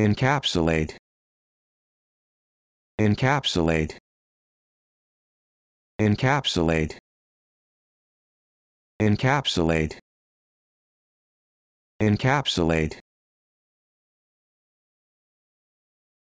encapsulate encapsulate encapsulate encapsulate encapsulate